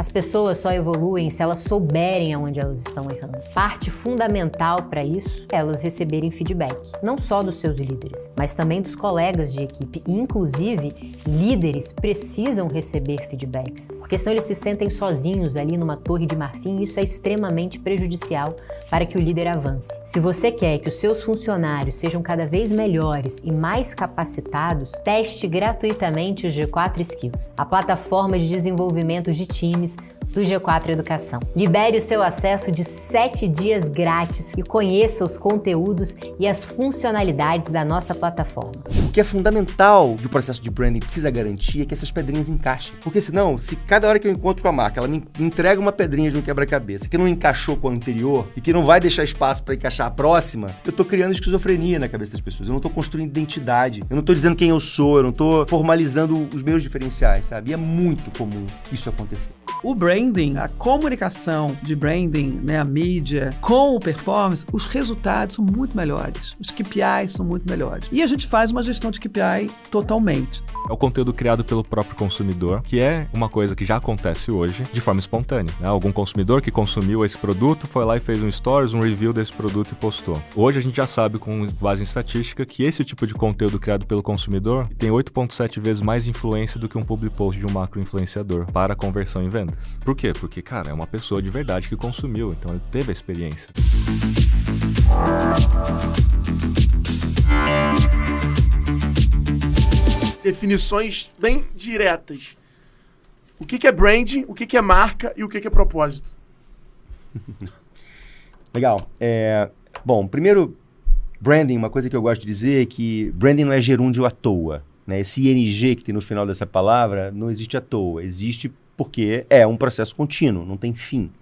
As pessoas só evoluem se elas souberem aonde elas estão errando. Parte fundamental para isso é elas receberem feedback, não só dos seus líderes, mas também dos colegas de equipe. E, inclusive, líderes precisam receber feedbacks, porque senão eles se sentem sozinhos ali numa torre de marfim e isso é extremamente prejudicial para que o líder avance. Se você quer que os seus funcionários sejam cada vez melhores e mais capacitados, teste gratuitamente os G4 Skills, a plataforma de desenvolvimento de times do G4 Educação. Libere o seu acesso de 7 dias grátis e conheça os conteúdos e as funcionalidades da nossa plataforma. O que é fundamental que o processo de branding precisa garantir é que essas pedrinhas encaixem. Porque senão, se cada hora que eu encontro com a marca, ela me entrega uma pedrinha de um quebra-cabeça que não encaixou com a anterior e que não vai deixar espaço para encaixar a próxima, eu estou criando esquizofrenia na cabeça das pessoas. Eu não estou construindo identidade. Eu não estou dizendo quem eu sou, eu não estou formalizando os meus diferenciais, sabe? E é muito comum isso acontecer. O branding branding, a comunicação de branding, né, a mídia, com o performance, os resultados são muito melhores. Os KPIs são muito melhores. E a gente faz uma gestão de KPI totalmente. É o conteúdo criado pelo próprio consumidor, que é uma coisa que já acontece hoje de forma espontânea. Né? Algum consumidor que consumiu esse produto foi lá e fez um stories, um review desse produto e postou. Hoje a gente já sabe, com base em estatística, que esse tipo de conteúdo criado pelo consumidor tem 8,7 vezes mais influência do que um public post de um macro influenciador para conversão em vendas. Por quê? Porque, cara, é uma pessoa de verdade que consumiu, então ele teve a experiência. Definições bem diretas. O que, que é branding, o que, que é marca e o que, que é propósito? Legal. É, bom, primeiro, branding, uma coisa que eu gosto de dizer é que branding não é gerúndio à toa. Né? Esse ING que tem no final dessa palavra não existe à toa, existe porque é um processo contínuo, não tem fim.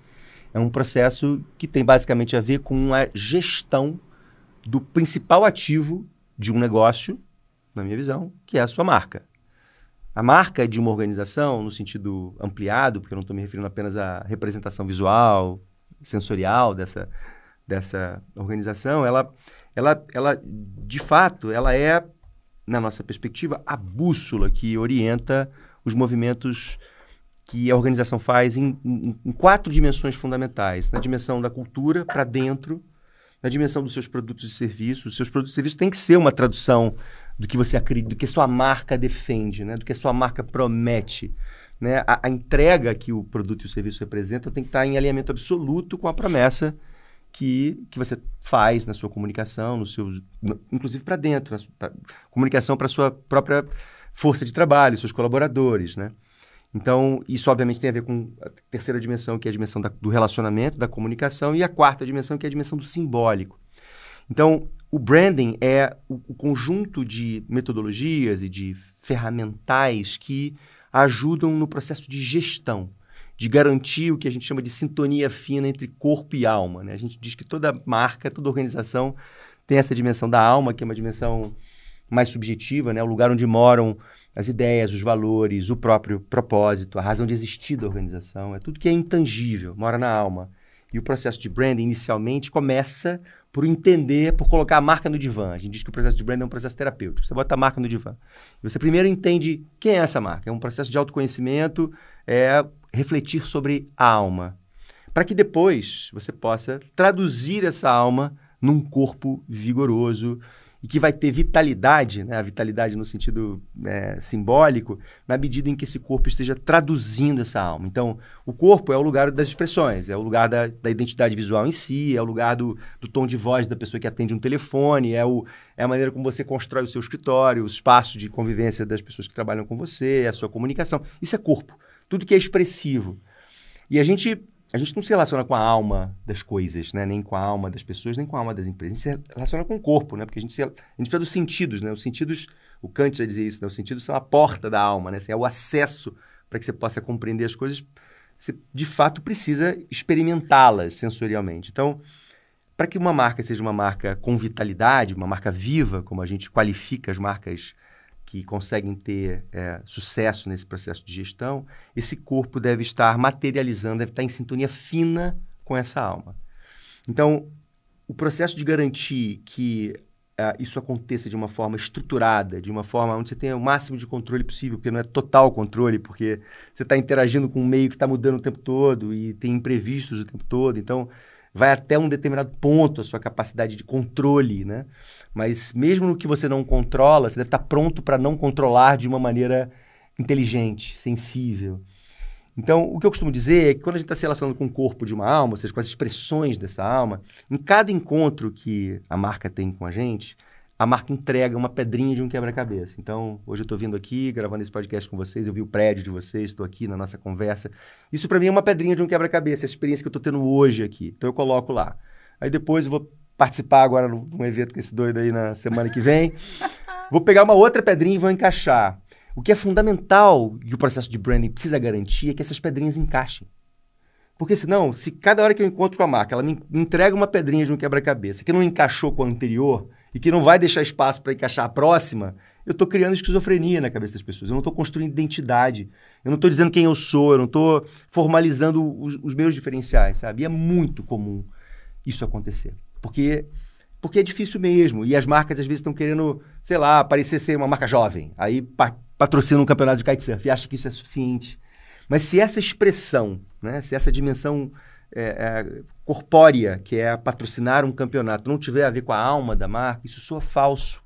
É um processo que tem basicamente a ver com a gestão do principal ativo de um negócio, na minha visão, que é a sua marca. A marca de uma organização, no sentido ampliado, porque eu não estou me referindo apenas à representação visual, sensorial dessa, dessa organização, ela, ela, ela, de fato, ela é, na nossa perspectiva, a bússola que orienta os movimentos que a organização faz em, em, em quatro dimensões fundamentais. Na dimensão da cultura para dentro, na dimensão dos seus produtos e serviços. Os seus produtos e serviços têm que ser uma tradução do que você acredita, do que a sua marca defende, né? do que a sua marca promete. Né? A, a, entrega que o produto e o serviço representam tem que estar tá em alinhamento absoluto com a promessa que, que você faz na sua comunicação, no seu, no, inclusive para dentro, na, pra, comunicação para a sua própria força de trabalho, seus colaboradores. Né? Então, isso obviamente tem a ver com a terceira dimensão, que é a dimensão da, do relacionamento, da comunicação, e a quarta dimensão, que é a dimensão do simbólico. Então, o branding é o, o conjunto de metodologias e de ferramentais que ajudam no processo de gestão, de garantir o que a gente chama de sintonia fina entre corpo e alma. Né? A gente diz que toda marca, toda organização tem essa dimensão da alma, que é uma dimensão mais subjetiva, né? o lugar onde moram as ideias, os valores, o próprio propósito, a razão de existir da organização, é tudo que é intangível, mora na alma. E o processo de branding inicialmente começa por entender, por colocar a marca no divã. A gente diz que o processo de branding é um processo terapêutico. Você bota a marca no divã. E você primeiro entende quem é essa marca. É um processo de autoconhecimento, é refletir sobre a alma. Para que depois você possa traduzir essa alma num corpo vigoroso e que vai ter vitalidade, né, a vitalidade no sentido né, simbólico, na medida em que esse corpo esteja traduzindo essa alma. Então, o corpo é o lugar das expressões, é o lugar da, da identidade visual em si, é o lugar do, do, tom de voz da pessoa que atende um telefone, é, o, é a maneira como você constrói o seu escritório, o espaço de convivência das pessoas que trabalham com você, é a sua comunicação. Isso é corpo. Tudo que é expressivo. E a gente a gente não se relaciona com a alma das coisas, né? Nem com a alma das pessoas, nem com a alma das empresas. A gente se relaciona com o corpo, né? Porque a gente, se, a gente precisa dos sentidos, né? Os sentidos, o Kant já dizia isso, né? Os sentidos são a porta da alma, né? Assim, é o acesso para que você possa compreender as coisas. Você, de fato, precisa experimentá-las sensorialmente. Então, para que uma marca seja uma marca com vitalidade, uma marca viva, como a gente qualifica as marcas que conseguem ter é, sucesso nesse processo de gestão, esse corpo deve estar materializando, deve estar em sintonia fina com essa alma. Então, o processo de garantir que é, isso aconteça de uma forma estruturada, de uma forma onde você tenha o máximo de controle possível, porque não é total controle, porque você está interagindo com um meio que está mudando o tempo todo e tem imprevistos o tempo todo. Então, vai até um determinado ponto a sua capacidade de controle, né? Mas mesmo no que você não controla, você deve estar pronto para não controlar de uma maneira inteligente, sensível. Então, o que eu costumo dizer é que quando a gente está se relacionando com o corpo de uma alma, ou seja, com as expressões dessa alma, em cada encontro que a marca tem com a gente, a marca entrega uma pedrinha de um quebra-cabeça. Então, hoje eu estou vindo aqui, gravando esse podcast com vocês, eu vi o prédio de vocês, estou aqui na nossa conversa. Isso para mim é uma pedrinha de um quebra-cabeça, a experiência que eu estou tendo hoje aqui. Então, eu coloco lá. Aí depois eu vou participar agora de um evento com esse doido aí na semana que vem. vou pegar uma outra pedrinha e vou encaixar. O que é fundamental e o processo de branding precisa garantir é que essas pedrinhas encaixem. Porque senão, se cada hora que eu encontro com a marca, ela me entrega uma pedrinha de um quebra-cabeça que não encaixou com a anterior, e que não vai deixar espaço para encaixar a próxima, eu estou criando esquizofrenia na cabeça das pessoas. Eu não estou construindo identidade. Eu não estou dizendo quem eu sou. Eu não estou formalizando os, os, meus diferenciais, sabe? E é muito comum isso acontecer. Porque, porque é difícil mesmo. E as marcas, às vezes, estão querendo, sei lá, parecer ser uma marca jovem. Aí pa patrocina um campeonato de kitesurf e acha que isso é suficiente. Mas se essa expressão, né, se essa dimensão é, é, corpórea, que é patrocinar um campeonato, não tiver a ver com a alma da marca, isso soa falso.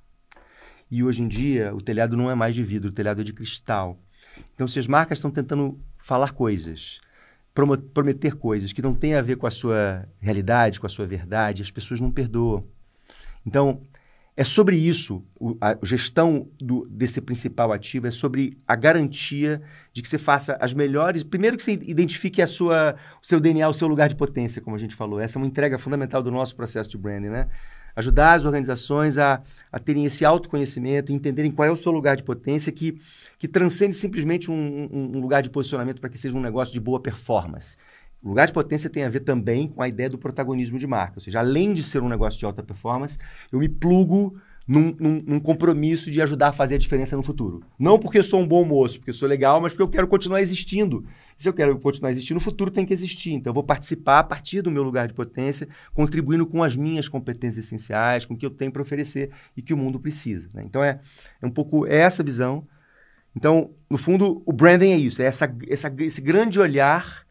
E hoje em dia, o telhado não é mais de vidro, o telhado é de cristal. Então, se as marcas estão tentando falar coisas, prometer coisas que não têm a ver com a sua realidade, com a sua verdade, as pessoas não perdoam. Então, é sobre isso, a gestão do, desse principal ativo é sobre a garantia de que você faça as melhores. Primeiro que você identifique a sua, o seu DNA, o seu lugar de potência, como a gente falou. Essa é uma entrega fundamental do nosso processo de branding, né? Ajudar as organizações a, a terem esse autoconhecimento, entenderem qual é o seu lugar de potência, que, que transcende simplesmente um, um, um lugar de posicionamento para que seja um negócio de boa performance. O lugar de potência tem a ver também com a ideia do protagonismo de marca. Ou seja, além de ser um negócio de alta performance, eu me plugo num, num, num, compromisso de ajudar a fazer a diferença no futuro. Não porque eu sou um bom moço, porque eu sou legal, mas porque eu quero continuar existindo. se eu quero continuar existindo, o futuro tem que existir. Então eu vou participar a partir do meu lugar de potência, contribuindo com as minhas competências essenciais, com o que eu tenho para oferecer e que o mundo precisa. Né? Então é, é um pouco essa visão. Então, no fundo, o branding é isso, é essa, essa, esse grande olhar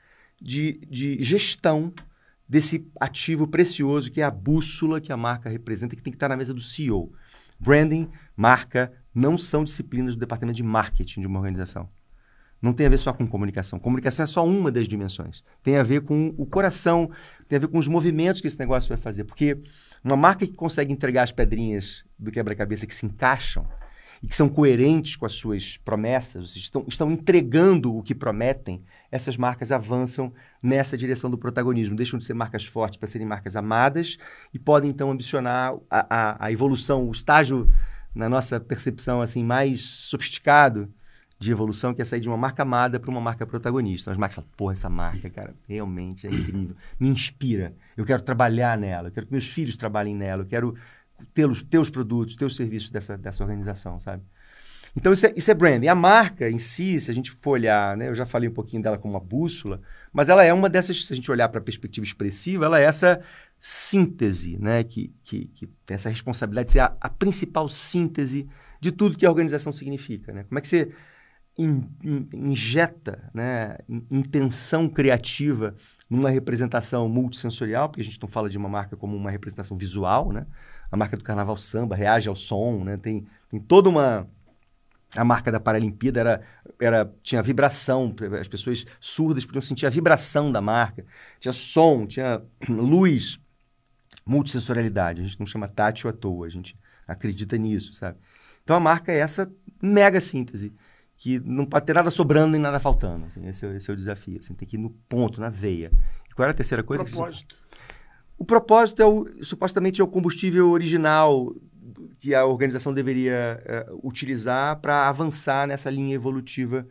de, de gestão desse ativo precioso que é a bússola que a marca representa, que tem que estar na mesa do CEO. Branding, marca, não são disciplinas do departamento de marketing de uma organização. Não tem a ver só com comunicação. Comunicação é só uma das dimensões. Tem a ver com o coração, tem a ver com os movimentos que esse negócio vai fazer. Porque uma marca que consegue entregar as pedrinhas do quebra-cabeça que se encaixam, e que são coerentes com as suas promessas, estão, estão entregando o que prometem, essas marcas avançam nessa direção do protagonismo, deixam de ser marcas fortes para serem marcas amadas e podem então ambicionar a, a, a evolução, o estágio na nossa percepção assim mais sofisticado de evolução, que é sair de uma marca amada para uma marca protagonista. As marcas falam, porra, essa marca, cara, realmente é incrível, me inspira, eu quero trabalhar nela, eu quero que meus filhos trabalhem nela, eu quero teus, teus produtos, teus serviços dessa, dessa organização, sabe? Então, isso é, isso é branding. A marca em si, se a gente for olhar, né, eu já falei um pouquinho dela como uma bússola, mas ela é uma dessas, se a gente olhar para a perspectiva expressiva, ela é essa síntese, né, que, que, que tem essa responsabilidade de ser a, a, principal síntese de tudo que a organização significa. Né? Como é que você in, in, injeta né, intenção criativa numa representação multissensorial, porque a gente não fala de uma marca como uma representação visual, né? a marca do Carnaval Samba reage ao som, né? Tem, tem toda uma... A marca da Paralimpíada era, era, tinha vibração, as pessoas surdas podiam sentir a vibração da marca. Tinha som, tinha luz, multissensorialidade. A gente não chama tátil à toa, a gente acredita nisso, sabe? Então a marca é essa mega síntese, que não pode ter nada sobrando e nada faltando. Assim, esse, é, esse, é o desafio, assim, tem que ir no ponto, na veia. E qual era a terceira coisa? Propósito. O propósito é o, supostamente é o combustível original que a organização deveria é, utilizar para avançar nessa linha evolutiva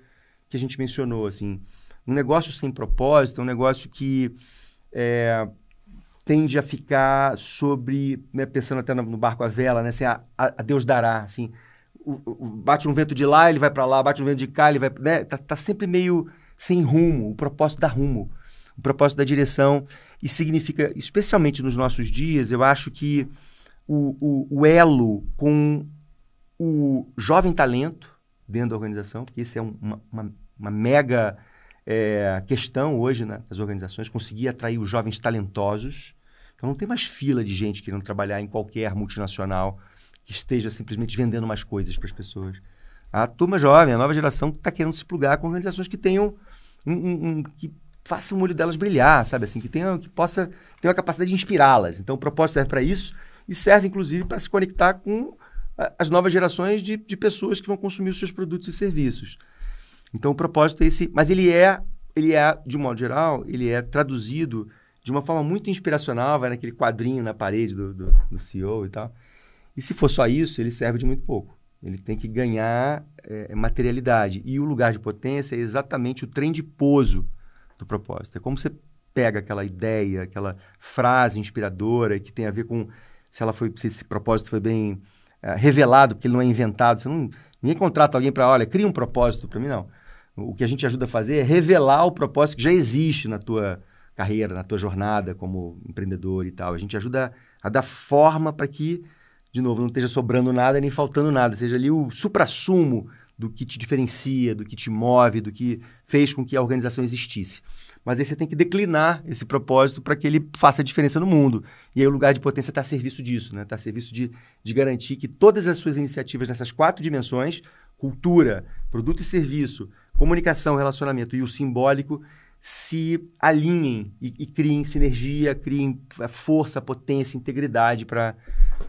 que a gente mencionou, assim. Um negócio sem propósito é um negócio que é, tende a ficar sobre, né, pensando até no barco à vela, né, assim, a, a Deus dará, assim. O, o, bate um vento de lá, ele vai para lá, bate um vento de cá, ele vai, né, tá, tá sempre meio sem rumo, o propósito dá rumo, o propósito da direção e significa, especialmente nos nossos dias, eu acho que o, o, o elo com o jovem talento dentro da organização, porque isso é um, uma, uma, uma, mega é, questão hoje né, nas organizações, conseguir atrair os jovens talentosos. Então não tem mais fila de gente querendo trabalhar em qualquer multinacional que esteja simplesmente vendendo mais coisas para as pessoas. A turma jovem, a nova geração está querendo se plugar com organizações que tenham um, um, um que faça o molho delas brilhar, sabe? Assim, que tenha, que possa ter uma capacidade de inspirá-las. Então, o propósito serve para isso e serve, inclusive, para se conectar com as novas gerações de, de pessoas que vão consumir os seus produtos e serviços. Então, o propósito é esse. Mas ele é, ele é, de um modo geral, ele é traduzido de uma forma muito inspiracional, vai naquele quadrinho na parede do, do, do CEO e tal. E se for só isso, ele serve de muito pouco. Ele tem que ganhar é, materialidade. E o lugar de potência é exatamente o trem de pouso do propósito. É como você pega aquela ideia, aquela frase inspiradora que tem a ver com se ela foi, se esse propósito foi bem é, revelado, porque ele não é inventado. Você não, ninguém contrata alguém para, olha, cria um propósito para mim, não. O que a gente ajuda a fazer é revelar o propósito que já existe na tua carreira, na tua jornada como empreendedor e tal. A gente ajuda a, a dar forma para que, de novo, não esteja sobrando nada nem faltando nada, seja ali o supra-sumo do que te diferencia, do que te move, do que fez com que a organização existisse. Mas aí você tem que declinar esse propósito para que ele faça diferença no mundo. E aí o lugar de potência está a serviço disso, está né? Tá a serviço de, de garantir que todas as suas iniciativas nessas quatro dimensões, cultura, produto e serviço, comunicação, relacionamento e o simbólico, se alinhem e, e criem sinergia, criem força, potência, integridade para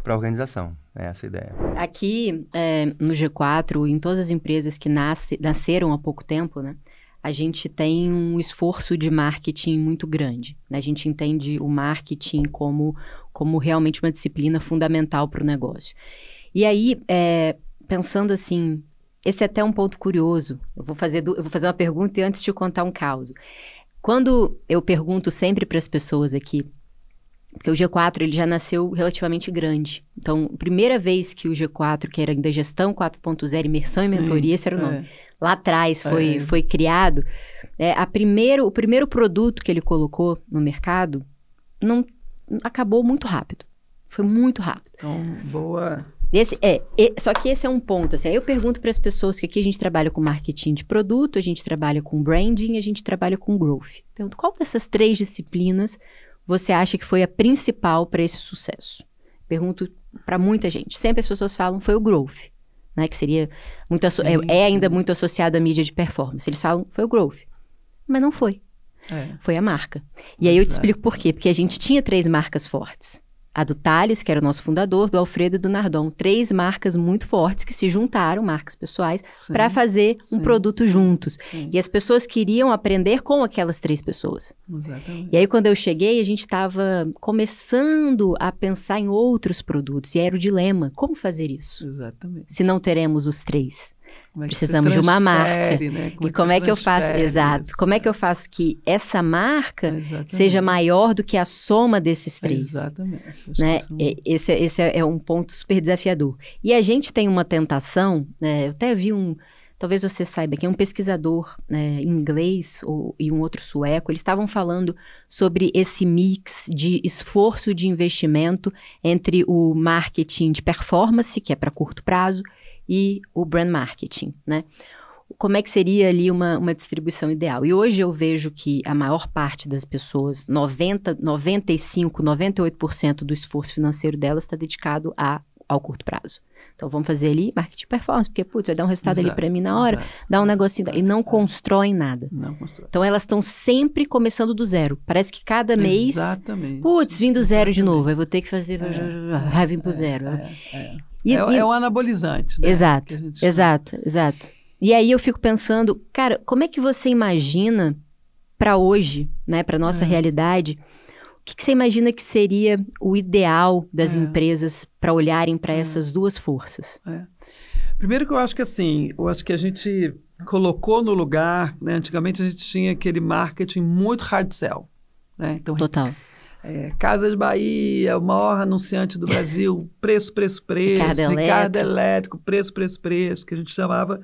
a organização. É essa a ideia. Aqui é, no G4, em todas as empresas que nasce, nasceram há pouco tempo, né? A gente tem um esforço de marketing muito grande. Né? A gente entende o marketing como, como realmente uma disciplina fundamental para o negócio. E aí, é, pensando assim, esse é até um ponto curioso. Eu vou fazer, do, eu vou fazer uma pergunta e antes te contar um caso. Quando eu pergunto sempre para as pessoas aqui porque o G4 ele já nasceu relativamente grande. Então, primeira vez que o G4, que era ainda gestão 4.0, imersão Sim, e mentoria, esse era o nome. É. Lá atrás foi, é. foi criado. É, a primeiro, o primeiro produto que ele colocou no mercado não acabou muito rápido. Foi muito rápido. Então, boa. Esse, é, é, só que esse é um ponto. Assim, aí eu pergunto para as pessoas que aqui a gente trabalha com marketing de produto, a gente trabalha com branding, a gente trabalha com growth. Pergunto qual dessas três disciplinas você acha que foi a principal para esse sucesso? Pergunto para muita gente. Sempre as pessoas falam foi o growth, né? Que seria muito é, é, ainda muito associado à mídia de performance. Eles falam foi o growth, mas não foi. É. Foi a marca. E aí eu te explico por quê. Porque a gente tinha três marcas fortes a do Thales, que era o nosso fundador, do Alfredo e do Nardon. Três marcas muito fortes que se juntaram, marcas pessoais, para fazer sim. um produto juntos. Sim. E as pessoas queriam aprender com aquelas três pessoas. Exatamente. E aí, quando eu cheguei, a gente estava começando a pensar em outros produtos. E era o dilema: como fazer isso? Exatamente. Se não teremos os três. Como é Precisamos de uma marca. Né? Como e como é que é eu faço? Né? Exato. Isso. Como é que eu faço que essa marca Exatamente. seja maior do que a soma desses três? Exatamente. Né? São... Esse, é esse, é, é um ponto super desafiador. E a gente tem uma tentação, né? eu até vi um. Talvez você saiba que é um pesquisador né, inglês ou, e um outro sueco, eles estavam falando sobre esse mix de esforço de investimento entre o marketing de performance, que é para curto prazo, e o brand marketing, né? Como é que seria ali uma, uma distribuição ideal? E hoje eu vejo que a maior parte das pessoas, 90, 95, 98% do esforço financeiro delas está dedicado a, ao curto prazo. Então vamos fazer ali marketing performance, porque putz, vai dar um resultado exato, ali para mim na hora, exato. dá um negocinho e não constroem nada. Não constrói. Então elas estão sempre começando do zero. Parece que cada mês, Exatamente. putz, vim do zero de novo, aí vou ter que fazer, é, vai vir pro é, zero. É, é. E, é, e... é um anabolizante. Né? Exato, gente... exato, exato. E aí eu fico pensando, cara, como é que você imagina para hoje, né, para nossa é. realidade, o que, que, você imagina que seria o ideal das é. empresas para olharem para é. essas duas forças? É. Primeiro que eu acho que assim, eu acho que a gente colocou no lugar, né? antigamente a gente tinha aquele marketing muito hard sell. Né? Então, Total. É, Casas Bahia, o maior anunciante do Brasil, preço, preço, preço, Ricardo, né? Elétrico. Ricardo Elétrico, preço, preço, preço, que a gente chamava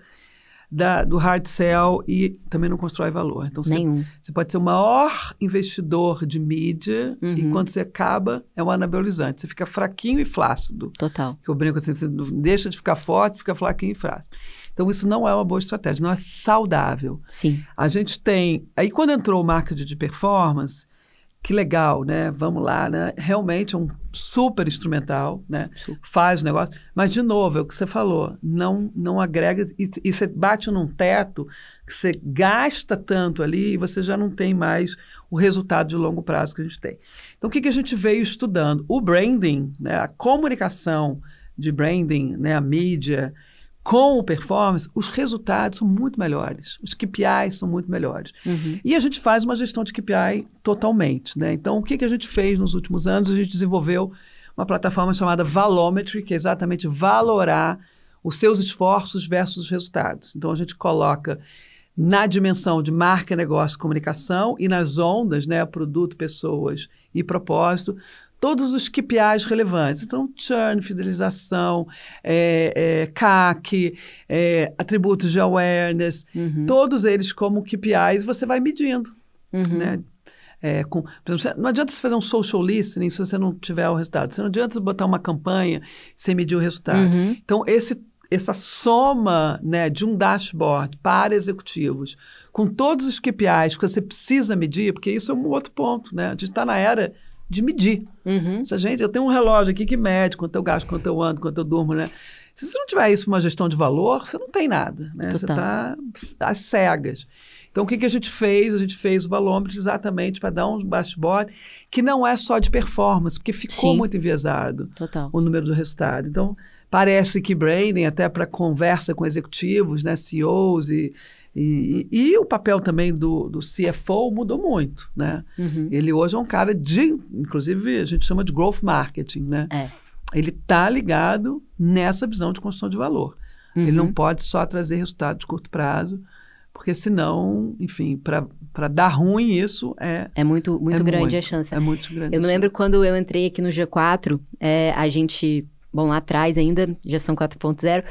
da, do hard sell e também não constrói valor. Então, você pode ser o maior investidor de mídia uhum. e quando você acaba, é um anabolizante. Você fica fraquinho e flácido. Total. Que eu brinco assim, você deixa de ficar forte, fica fraquinho e flácido. Então, isso não é uma boa estratégia, não é saudável. Sim. A gente tem... Aí, quando entrou o marketing de performance que legal, né? Vamos lá, né? Realmente é um super instrumental, né? Super. Faz o negócio. Mas, de novo, é o que você falou, não não agrega e, e você bate num teto que você gasta tanto ali e você já não tem mais o resultado de longo prazo que a gente tem. Então, o que, que a gente veio estudando? O branding, né? a comunicação de branding, né? a mídia, com o performance, os resultados são muito melhores, os KPIs são muito melhores. Uhum. E a gente faz uma gestão de KPI totalmente, né? Então, o que, que a gente fez nos últimos anos? A gente desenvolveu uma plataforma chamada Valometry, que é exatamente valorar os seus esforços versus os resultados. Então, a gente coloca na dimensão de marca, negócio, comunicação e nas ondas, né, produto, pessoas e propósito, todos os KPIs relevantes. Então, churn, fidelização, é, é, CAC, é, atributos de awareness, uhum. todos eles como KPIs você vai medindo, uhum. né? É, com, exemplo, não adianta você fazer um social listening se você não tiver o resultado. Você não adianta botar uma campanha sem medir o resultado. Uhum. Então, esse, essa soma né, de um dashboard para executivos, com todos os KPIs que você precisa medir, porque isso é um outro ponto. Né? A gente está na era de medir. Uhum. Essa gente, eu tenho um relógio aqui que mede quanto eu gasto, quanto eu ando, quanto eu durmo, né? Se você não tiver isso uma gestão de valor, você não tem nada, né? Total. Você está às cegas. Então, o que, que a gente fez? A gente fez o valômetro exatamente para dar um bate-bola, que não é só de performance, porque ficou Sim. muito enviesado Total. o número do resultado. Então, parece que branding, até para conversa com executivos, né, CEOs e e, e, o papel também do, do CFO mudou muito, né? Uhum. Ele hoje é um cara de, inclusive a gente chama de growth marketing, né? É. Ele está ligado nessa visão de construção de valor. Uhum. Ele não pode só trazer resultado de curto prazo, porque senão, enfim, para dar ruim isso é... É muito, muito é grande muito, a chance. É muito grande Eu me lembro quando eu entrei aqui no G4, é, a gente bom, lá atrás ainda, gestão 4.0,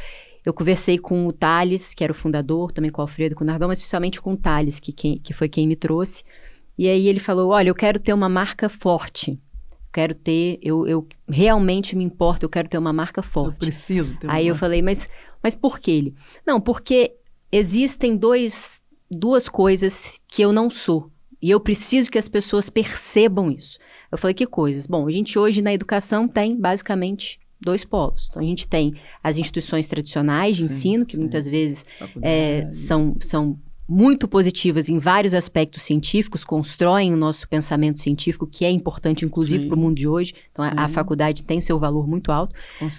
eu conversei com o Thales, que era o fundador, também com o Alfredo, com o Nardão, mas especialmente com o Thales, que, quem, que foi quem me trouxe. E aí ele falou: Olha, eu quero ter uma marca forte. Quero ter, eu, eu realmente me importo, eu quero ter uma marca forte. Eu preciso ter uma Aí marca. eu falei, mas, mas por que ele? Não, porque existem dois, duas coisas que eu não sou. E eu preciso que as pessoas percebam isso. Eu falei, que coisas? Bom, a gente hoje na educação tem basicamente dois polos. Então, a gente tem as instituições tradicionais de sim, ensino, que sim. muitas vezes é, são, são muito positivas em vários aspectos científicos, constroem o nosso pensamento científico, que é importante, inclusive, para o mundo de hoje. Então, a, a, faculdade tem seu valor muito alto.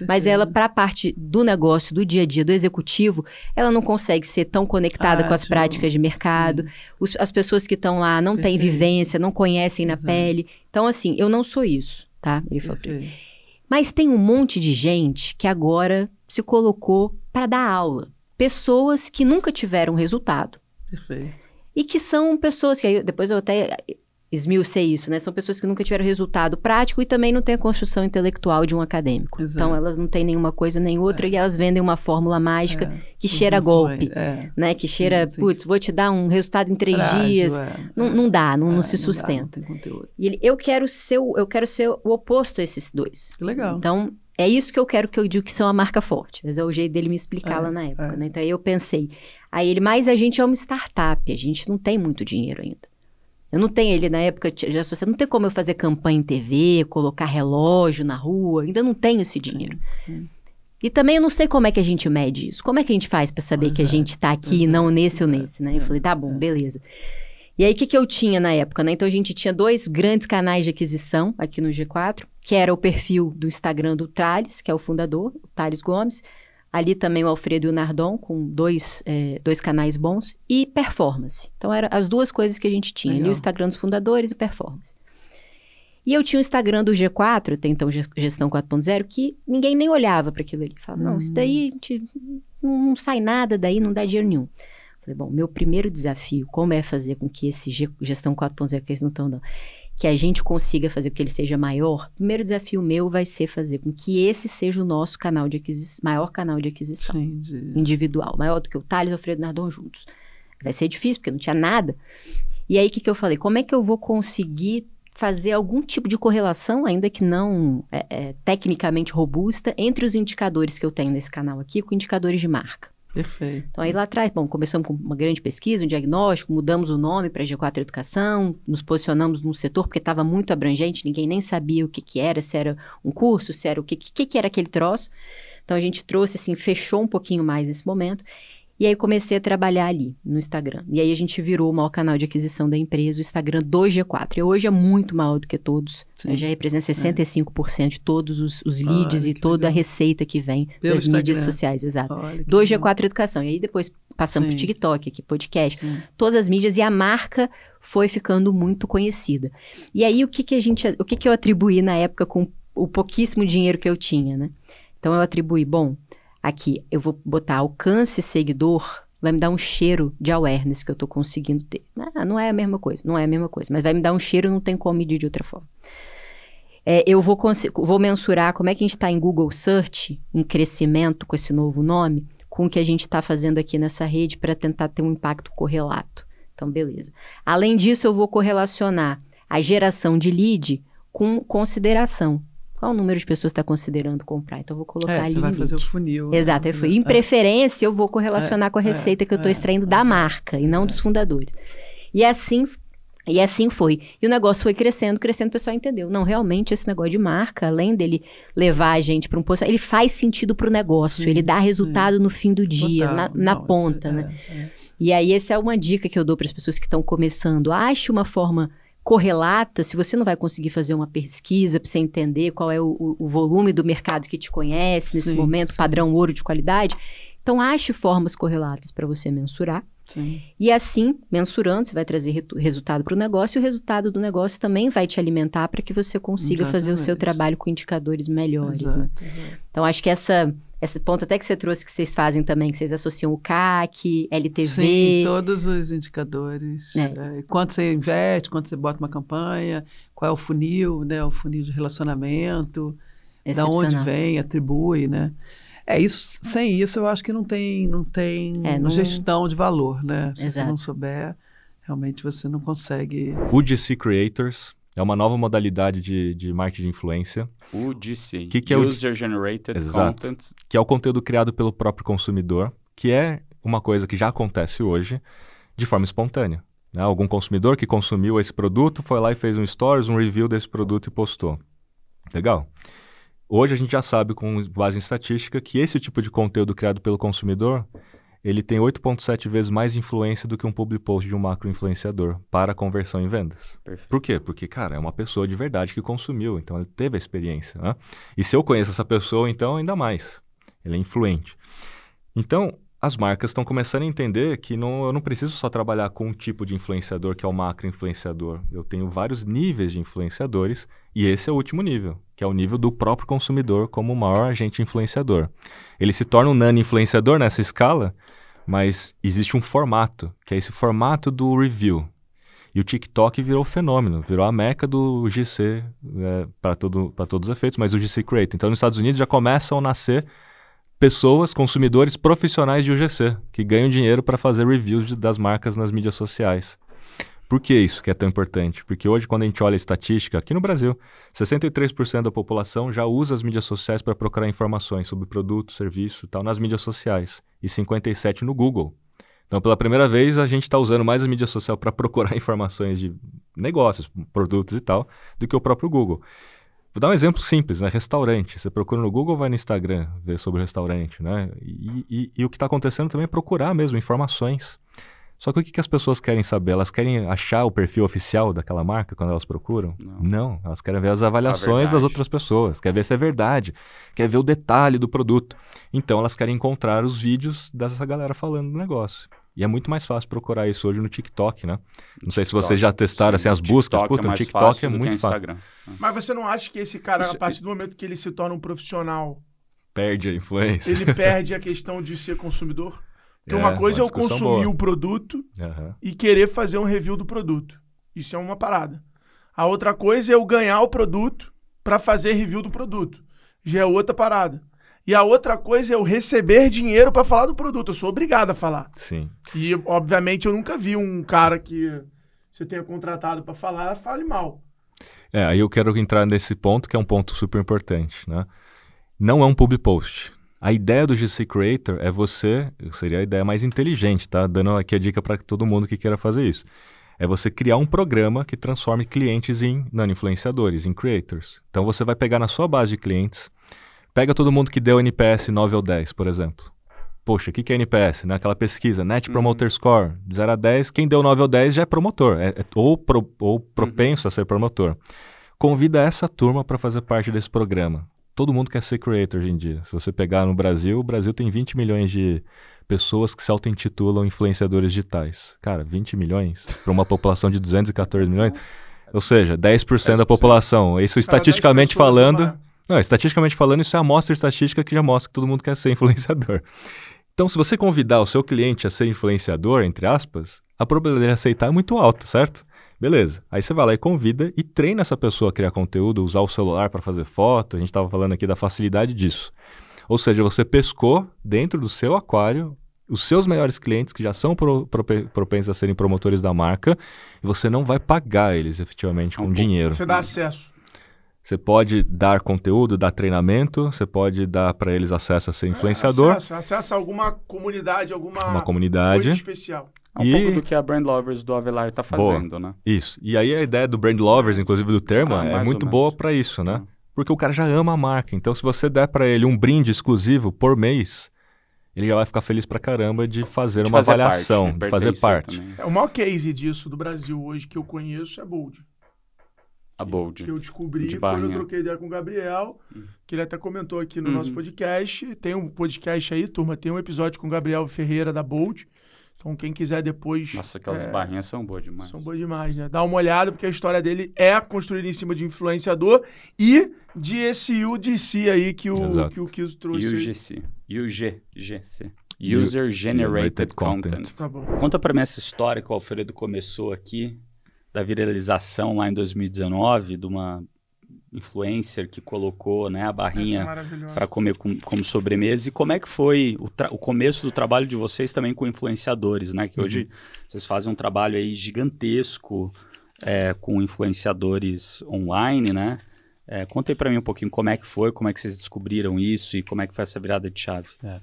Mas ela, para a parte do negócio, do dia a dia, do executivo, ela não consegue ser tão conectada ah, com as tipo, práticas de mercado. Os, as pessoas que estão lá não Perfeito. têm vivência, não conhecem na pele. Então, assim, eu não sou isso, tá? Ele falou para mas tem um monte de gente que agora se colocou para dar aula. Pessoas que nunca tiveram resultado. Perfeito. E que são pessoas que depois eu até esmiuçar isso, né? São pessoas que nunca tiveram resultado prático e também não têm a construção intelectual de um acadêmico. Exato. Então elas não têm nenhuma coisa nem outra é. e elas vendem uma fórmula mágica é. que cheira golpe, é. né? Que cheira, putz, vou te dar um resultado em três Frágil, dias. É. Não, não dá, não, não é, se não sustenta. Dá, não e ele, eu quero ser, eu quero ser o oposto a esses dois. Que legal. Então é isso que eu quero que eu diga que são a marca forte. Mas é o jeito dele me explicar lá é, na época, né? Então aí eu pensei, aí ele, mas a gente é uma startup, a gente não tem muito dinheiro ainda. Eu não tenho ele na época, já você não tem como eu fazer campanha em TV, colocar relógio na rua, ainda não tenho esse dinheiro. Sim, sim. E também eu não sei como é que a gente mede isso. Como é que a gente faz para saber que é, a gente está aqui e é, não nesse é, ou nesse, né? Eu é, falei, tá bom, é. beleza. E aí, o que, que eu tinha na época, né? Então, a gente tinha dois grandes canais de aquisição aqui no G4, que era o perfil do Instagram do Thales, que é o fundador, o Thales Gomes, ali também o Alfredo e o Nardon, com dois, é, dois canais bons, e performance. Então, eram as duas coisas que a gente tinha, ali, o Instagram dos fundadores e performance. E eu tinha o Instagram do G4, tem então Gestão 4.0, que ninguém nem olhava para aquilo ali. Falava, não, isso daí hum. gente, não, sai nada daí, não dá dinheiro nenhum. Falei, bom, meu primeiro desafio, como é fazer com que esse G, Gestão 4.0, que eles não estão dando que a gente consiga fazer com que ele seja maior, o primeiro desafio meu vai ser fazer com que esse seja o nosso canal de aquisição, maior canal de aquisição Entendi. individual, maior do que o Thales e o Alfredo Nardon juntos. Vai ser difícil, porque não tinha nada. E aí, o que, que eu falei? Como é que eu vou conseguir fazer algum tipo de correlação, ainda que não é, é, tecnicamente robusta, entre os indicadores que eu tenho nesse canal aqui com indicadores de marca? Perfeito. Então, aí lá atrás, bom, começamos com uma grande pesquisa, um diagnóstico, mudamos o nome para G4 Educação, nos posicionamos num setor porque estava muito abrangente, ninguém nem sabia o que, que era, se era um curso, se era o que, que, que era aquele troço. Então, a gente trouxe, assim, fechou um pouquinho mais nesse momento. E aí comecei a trabalhar ali, no Instagram. E aí a gente virou o maior canal de aquisição da empresa, o Instagram do G4. E hoje é muito maior do que todos. Sim. Né, já representa 65% é. de todos os, os leads Olha, e toda legal. a receita que vem Pelo das Instagram. mídias sociais, exato. 2 do G4 Educação. E aí depois passamos para pro TikTok, aqui, podcast, Sim. todas as mídias e a marca foi ficando muito conhecida. E aí o que que a gente, o que que eu atribuí na época com o pouquíssimo dinheiro que eu tinha, né? Então eu atribuí, bom, Aqui, eu vou botar alcance seguidor, vai me dar um cheiro de awareness que eu estou conseguindo ter. Ah, não é a mesma coisa, não é a mesma coisa, mas vai me dar um cheiro, não tem como medir de outra forma. É, eu vou, vou mensurar como é que a gente está em Google Search, em crescimento com esse novo nome, com o que a gente está fazendo aqui nessa rede para tentar ter um impacto correlato. Então, beleza. Além disso, eu vou correlacionar a geração de lead com consideração. Qual o número de pessoas está considerando comprar? Então, eu vou colocar é, ali. Você vai fazer o funil. Né? Exato. Né? Em é. preferência, eu vou correlacionar é, com a receita que eu estou extraindo da marca e não dos fundadores. E assim e assim foi. E o negócio foi crescendo, crescendo, o pessoal entendeu. Não, realmente esse negócio de marca, além dele levar a gente para um posto, ele faz sentido para o negócio, sim, ele dá resultado sim. no fim do dia, Total, na, na ponta, né? é. E aí essa é uma dica que eu dou para as pessoas que estão começando. Ache uma forma correlata, se você não vai conseguir fazer uma pesquisa para você entender qual é o, o, volume do mercado que te conhece nesse sim, momento, sim. padrão ouro de qualidade, então ache formas correlatas para você mensurar. Sim. E assim, mensurando, você vai trazer resultado para o negócio e o resultado do negócio também vai te alimentar para que você consiga Exatamente. fazer o seu trabalho com indicadores melhores. Né? Exato, né? Exato. Então, acho que essa esse ponto até que você trouxe que vocês fazem também, que vocês associam o CAC, LTV. Sim, todos os indicadores. É. Né? Quanto você investe, quanto você bota uma campanha, qual é o funil, né? O funil de relacionamento, da onde vem, atribui, né? É isso, sem isso eu acho que não tem, não tem é, não... gestão de valor, né? Se Exato. você não souber, realmente você não consegue. UDC Creators é uma nova modalidade de, de marketing de influência. UGC, que que é User Generated Exato. Content. Que é o conteúdo criado pelo próprio consumidor, que é uma coisa que já acontece hoje de forma espontânea. Né? Algum consumidor que consumiu esse produto foi lá e fez um stories, um review desse produto e postou. Legal. Hoje a gente já sabe, com base em estatística, que esse tipo de conteúdo criado pelo consumidor ele tem 8,7 vezes mais influência do que um public post de um macro influenciador para conversão em vendas. Perfeito. Por quê? Porque, cara, é uma pessoa de verdade que consumiu, então ele teve a experiência. Né? E se eu conheço essa pessoa, então ainda mais. Ele é influente. Então, as marcas estão começando a entender que não, eu não preciso só trabalhar com um tipo de influenciador, que é o macro influenciador. Eu tenho vários níveis de influenciadores e esse é o último nível, que é o nível do próprio consumidor como o maior agente influenciador. Ele se torna um nano influenciador nessa escala, mas existe um formato, que é esse formato do review. E o TikTok virou fenômeno, virou a meca do GC é, para todo, todos os efeitos, mas o GC Creator. Então, nos Estados Unidos já começam a nascer pessoas, consumidores profissionais de UGC, que ganham dinheiro para fazer reviews de, das marcas nas mídias sociais. Por que isso que é tão importante? Porque hoje, quando a gente olha a estatística, aqui no Brasil, 63% da população já usa as mídias sociais para procurar informações sobre produto, serviço e tal nas mídias sociais, e 57% no Google. Então, pela primeira vez, a gente está usando mais a mídia social para procurar informações de negócios, produtos e tal, do que o próprio Google. Vou dar um exemplo simples, né? Restaurante. Você procura no Google, vai no Instagram ver sobre restaurante, né? E, e, e o que está acontecendo também é procurar mesmo informações. Só que o que, que as pessoas querem saber? Elas querem achar o perfil oficial daquela marca quando elas procuram? Não. Não elas querem ver as avaliações das outras pessoas, quer ver se é verdade, quer ver o detalhe do produto. Então elas querem encontrar os vídeos dessa galera falando do negócio. E é muito mais fácil procurar isso hoje no TikTok, né? Não sei se vocês já testaram assim, as buscas. TikTok Puta, é no TikTok é muito fácil. Mas você não acha que esse cara, a partir do momento que ele se torna um profissional... Perde a influência. Ele perde a questão de ser consumidor? Porque é, é, é, uma coisa é eu consumir boa. o produto uhum. e querer fazer um review do produto. Isso é uma parada. A outra coisa é eu ganhar o produto para fazer review do produto. Já é outra parada. E a outra coisa é eu receber dinheiro para falar do produto. Eu sou obrigado a falar. Sim. E, obviamente, eu nunca vi um cara que você tenha contratado para falar, fale mal. É, aí eu quero entrar nesse ponto, que é um ponto super importante, né? Não é um pub post. A ideia do GC Creator é você, seria a ideia mais inteligente, tá? Dando aqui a dica para todo mundo que queira fazer isso. É você criar um programa que transforme clientes em não influenciadores, em creators. Então você vai pegar na sua base de clientes, Pega todo mundo que deu NPS 9 ou 10, por exemplo. Poxa, o que, que é NPS? Né? Aquela pesquisa, Net uhum. Promoter uhum. Score, de 0 a 10, quem deu 9 ou 10 já é promotor, é, é ou, pro, ou uhum. propenso uhum. a ser promotor. Convida essa turma para fazer parte desse programa. Todo mundo quer ser creator hoje em dia. Se você pegar no Brasil, o Brasil tem 20 milhões de pessoas que se auto-intitulam influenciadores digitais. Cara, 20 milhões para uma população de 214 milhões? Ou seja, 10%, 10%. da população. Isso estatisticamente falando. Uma não, estatisticamente falando, isso é a amostra estatística que já mostra que todo mundo quer ser influenciador. Então, se você convidar o seu cliente a ser influenciador, entre aspas, a probabilidade de aceitar é muito alta, certo? Beleza. Aí você vai lá e convida e treina essa pessoa a criar conteúdo, usar o celular para fazer foto. A gente estava falando aqui da facilidade disso. Ou seja, você pescou dentro do seu aquário os seus melhores clientes que já são pro, pro, propensos a serem promotores da marca e você não vai pagar eles efetivamente é com um dinheiro. Você dá acesso. Você pode dar conteúdo, dar treinamento, você pode dar para eles acesso a ser influenciador. É, acesso, acesso a alguma comunidade, alguma uma comunidade especial. É um e... pouco do que a Brand Lovers do Avelar está fazendo, boa. né? Isso. E aí a ideia do Brand Lovers, inclusive do termo, ah, é muito boa para isso, né? É. Porque o cara já ama a marca. Então, se você der para ele um brinde exclusivo por mês, ele já vai ficar feliz pra caramba de fazer de uma fazer avaliação, parte, de fazer parte. Também. É o maior case disso do Brasil hoje que eu conheço é Bold a Bold. Que eu descobri de quando eu troquei ideia com o Gabriel, uhum. que ele até comentou aqui no uhum. nosso podcast. Tem um podcast aí, turma, tem um episódio com o Gabriel Ferreira da Bold. Então, quem quiser depois. Nossa, aquelas é... barrinhas são boas demais. São boas demais, né? Dá uma olhada, porque a história dele é construída em cima de influenciador e de esse UGC aí que o, Kiso que o trouxe. UGC. UG, GC. User Generated Content. Tá Conta para mim essa história que o Alfredo começou aqui da viralização lá em 2019 de uma influencer que colocou né, a barrinha para é comer com, como sobremesa. E como é que foi o, o, começo do trabalho de vocês também com influenciadores, né? Que uhum. hoje vocês fazem um trabalho aí gigantesco é, com influenciadores online, né? É, conta aí para mim um pouquinho como é que foi, como é que vocês descobriram isso e como é que foi essa virada de chave. É.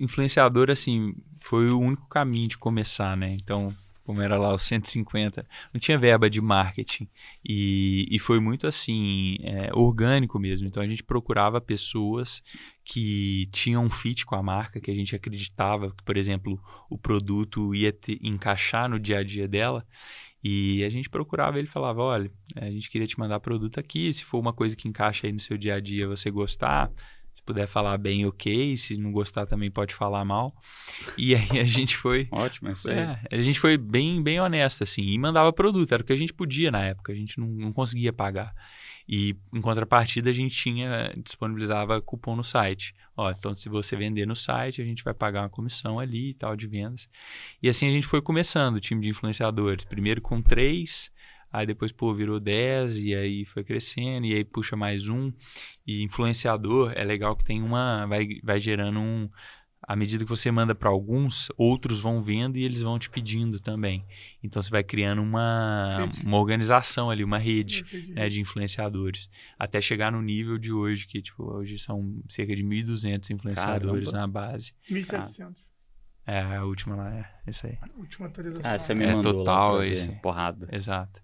Influenciador, assim, foi o único caminho de começar, né? Então, como era lá, os 150, não tinha verba de marketing. E, e foi muito assim, é, orgânico mesmo. Então a gente procurava pessoas que tinham um fit com a marca, que a gente acreditava que, por exemplo, o produto ia te, encaixar no dia a dia dela. E a gente procurava, ele falava: olha, a gente queria te mandar produto aqui, se for uma coisa que encaixa aí no seu dia a dia, você gostar se puder falar bem, ok. Se não gostar, também pode falar mal. E aí a gente foi. Ótimo, é isso aí. É, a gente foi bem, bem honesto, assim. E mandava produto, era o que a gente podia na época. A gente não, não conseguia pagar. E em contrapartida, a gente tinha, disponibilizava cupom no site. Ó, então se você vender no site, a gente vai pagar uma comissão ali e tal de vendas. E assim a gente foi começando o time de influenciadores. Primeiro com três, Aí depois, pô, virou 10 e aí foi crescendo, e aí puxa mais um. E influenciador é legal que tem uma. Vai, vai gerando um. À medida que você manda para alguns, outros vão vendo e eles vão te pedindo também. Então você vai criando uma, uma organização ali, uma rede né, né, de influenciadores. Até chegar no nível de hoje, que tipo, hoje são cerca de 1.200 influenciadores Caramba. na base. 1.700. Ah, é, a última lá, é. Isso aí. A última atualização. Ah, você me é, mandou total, lá esse. Porrada. Exato.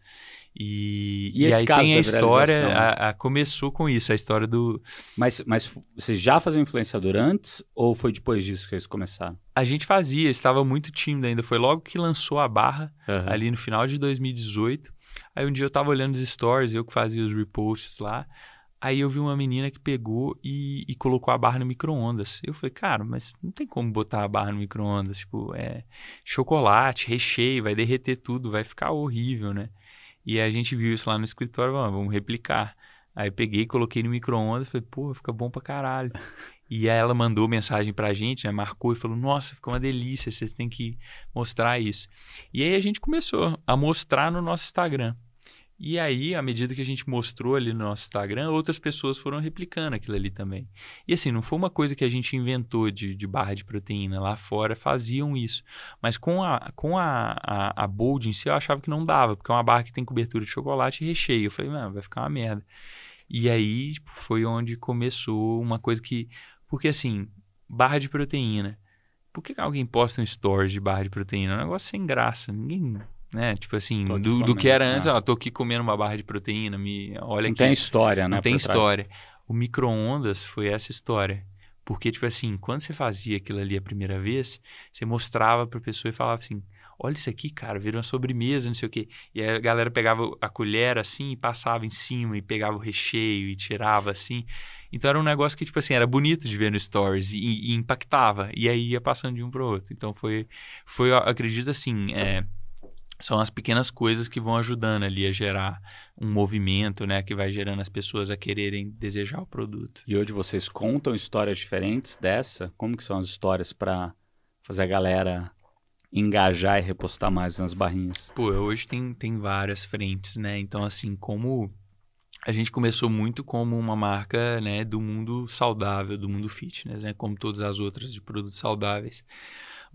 E, e, e aí tem a história, a, a, começou com isso, a história do... Mas, mas você já fazia influenciador antes ou foi depois disso que eles começaram? A gente fazia, estava muito tímido ainda, foi logo que lançou a barra, uhum. ali no final de 2018. Aí um dia eu estava olhando os stories, eu que fazia os reposts lá, Aí eu vi uma menina que pegou e, e colocou a barra no micro-ondas. Eu falei, cara, mas não tem como botar a barra no micro-ondas. Tipo, é chocolate, recheio, vai derreter tudo, vai ficar horrível, né? E a gente viu isso lá no escritório, vamos, ah, vamos replicar. Aí peguei, coloquei no micro-ondas, falei, pô, fica bom pra caralho. E aí ela mandou mensagem pra gente, né? Marcou e falou: Nossa, ficou uma delícia, vocês têm que mostrar isso. E aí a gente começou a mostrar no nosso Instagram. E aí, à medida que a gente mostrou ali no nosso Instagram, outras pessoas foram replicando aquilo ali também. E assim, não foi uma coisa que a gente inventou de, de barra de proteína. Lá fora faziam isso. Mas com a, com a, a, a Bold em si, eu achava que não dava, porque é uma barra que tem cobertura de chocolate e recheio. Eu falei, mano, vai ficar uma merda. E aí tipo, foi onde começou uma coisa que. Porque assim, barra de proteína. Por que alguém posta um stories de barra de proteína? É um negócio sem graça. Ninguém né? Tipo assim, do, do, que era antes, é. ó, tô aqui comendo uma barra de proteína, me olha não aqui. Não tem história, né? Não tem história. Trás. O micro-ondas foi essa história. Porque, tipo assim, quando você fazia aquilo ali a primeira vez, você mostrava pra pessoa e falava assim, olha isso aqui, cara, virou uma sobremesa, não sei o quê. E a galera pegava a colher assim e passava em cima e pegava o recheio e tirava assim. Então era um negócio que, tipo assim, era bonito de ver no Stories e, e impactava. E aí ia passando de um para outro. Então foi, foi acredito assim, é, são as pequenas coisas que vão ajudando ali a gerar um movimento, né, que vai gerando as pessoas a quererem desejar o produto. E hoje vocês contam histórias diferentes dessa? Como que são as histórias para fazer a galera engajar e repostar mais nas barrinhas? Pô, hoje tem, tem várias frentes, né? Então assim, como a gente começou muito como uma marca, né, do mundo saudável, do mundo fitness, né, como todas as outras de produtos saudáveis.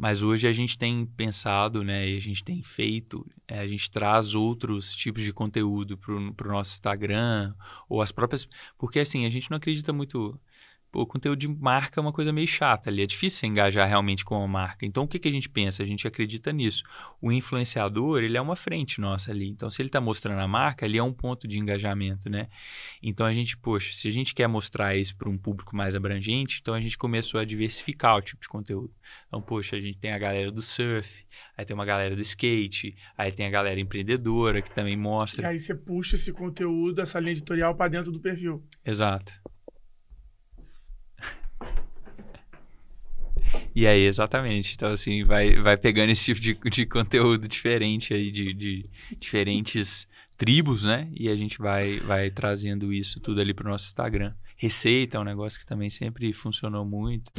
Mas hoje a gente tem pensado, né, e a gente tem feito, é, a gente traz outros tipos de conteúdo para o nosso Instagram ou as próprias. Porque assim, a gente não acredita muito pô, conteúdo de marca é uma coisa meio chata ali, é difícil você engajar realmente com a marca. Então, o que, que a gente pensa? A gente acredita nisso. O influenciador, ele é uma frente nossa ali. Então, se ele está mostrando a marca, ele é um ponto de engajamento, né? Então, a gente, poxa, se a gente quer mostrar isso para um público mais abrangente, então a gente começou a diversificar o tipo de conteúdo. Então, poxa, a gente tem a galera do surf, aí tem uma galera do skate, aí tem a galera empreendedora que também mostra. E aí você puxa esse conteúdo, essa linha editorial para dentro do perfil. Exato. E aí, exatamente. Então, assim, vai, vai pegando esse tipo de, de conteúdo diferente aí, de, de diferentes tribos, né? E a gente vai, vai trazendo isso tudo ali pro nosso Instagram. Receita é um negócio que também sempre funcionou muito.